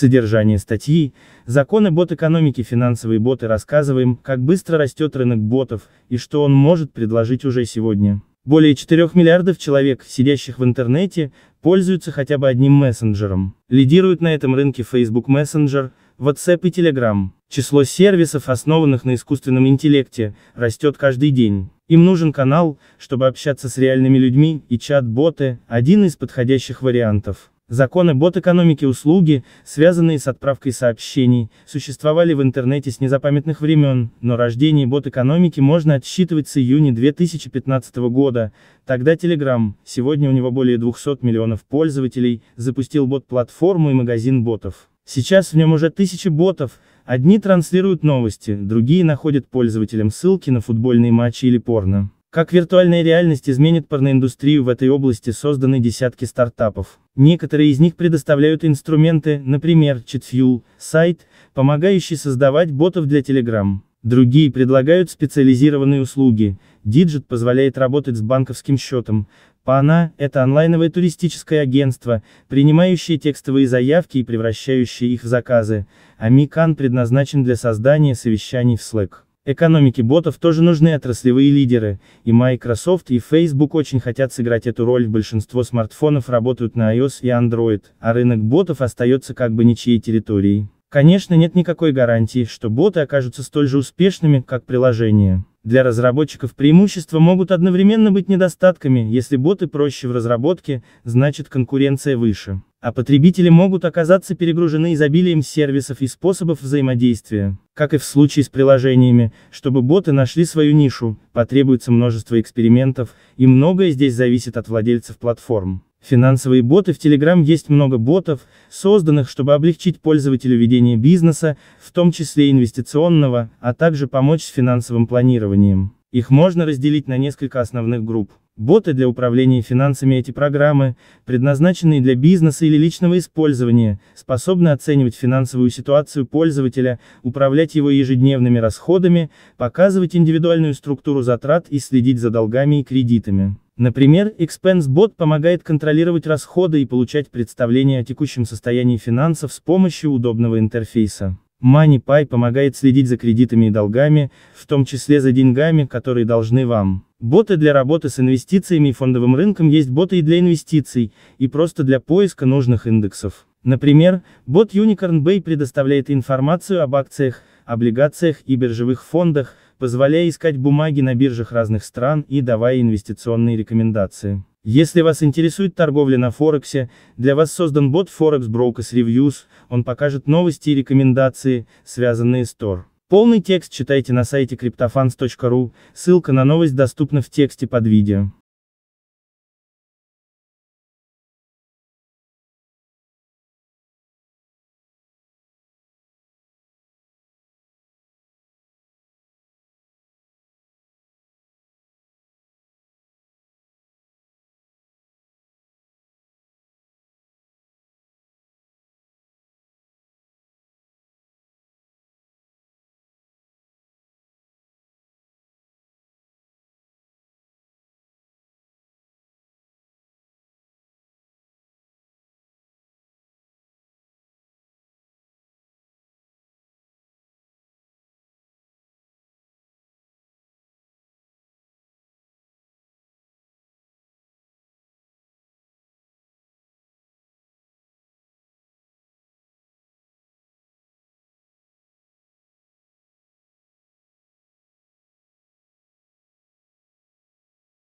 Содержание статьи, законы бот-экономики финансовые боты рассказываем, как быстро растет рынок ботов, и что он может предложить уже сегодня. Более 4 миллиардов человек, сидящих в интернете, пользуются хотя бы одним мессенджером. Лидируют на этом рынке Facebook Messenger, WhatsApp и Telegram. Число сервисов, основанных на искусственном интеллекте, растет каждый день. Им нужен канал, чтобы общаться с реальными людьми, и чат-боты – один из подходящих вариантов. Законы бот экономики услуги, связанные с отправкой сообщений, существовали в интернете с незапамятных времен, но рождение бот экономики можно отсчитывать с июня 2015 года, тогда Telegram, сегодня у него более 200 миллионов пользователей, запустил бот-платформу и магазин ботов. Сейчас в нем уже тысячи ботов, одни транслируют новости, другие находят пользователям ссылки на футбольные матчи или порно. Как виртуальная реальность изменит порноиндустрию в этой области созданы десятки стартапов. Некоторые из них предоставляют инструменты, например, ChatFuel, сайт, помогающий создавать ботов для Telegram. Другие предлагают специализированные услуги. Digit позволяет работать с банковским счетом. Pana — это онлайновое туристическое агентство, принимающее текстовые заявки и превращающее их в заказы. А Амикан предназначен для создания совещаний в Slack. Экономике ботов тоже нужны отраслевые лидеры, и Microsoft и Facebook очень хотят сыграть эту роль, большинство смартфонов работают на iOS и Android, а рынок ботов остается как бы ничьей территорией. Конечно нет никакой гарантии, что боты окажутся столь же успешными, как приложение. Для разработчиков преимущества могут одновременно быть недостатками, если боты проще в разработке, значит конкуренция выше. А потребители могут оказаться перегружены изобилием сервисов и способов взаимодействия. Как и в случае с приложениями, чтобы боты нашли свою нишу, потребуется множество экспериментов, и многое здесь зависит от владельцев платформ. Финансовые боты в Telegram есть много ботов, созданных, чтобы облегчить пользователю ведение бизнеса, в том числе инвестиционного, а также помочь с финансовым планированием. Их можно разделить на несколько основных групп. Боты для управления финансами эти программы, предназначенные для бизнеса или личного использования, способны оценивать финансовую ситуацию пользователя, управлять его ежедневными расходами, показывать индивидуальную структуру затрат и следить за долгами и кредитами. Например, ExpenseBot помогает контролировать расходы и получать представление о текущем состоянии финансов с помощью удобного интерфейса. MoneyPie помогает следить за кредитами и долгами, в том числе за деньгами, которые должны вам. Боты для работы с инвестициями и фондовым рынком есть боты и для инвестиций, и просто для поиска нужных индексов. Например, бот Unicorn Bay предоставляет информацию об акциях, облигациях и биржевых фондах, позволяя искать бумаги на биржах разных стран и давая инвестиционные рекомендации. Если вас интересует торговля на Форексе, для вас создан бот Forex Brokers Reviews, он покажет новости и рекомендации, связанные с Тор. Полный текст читайте на сайте cryptofans.ru, ссылка на новость доступна в тексте под видео.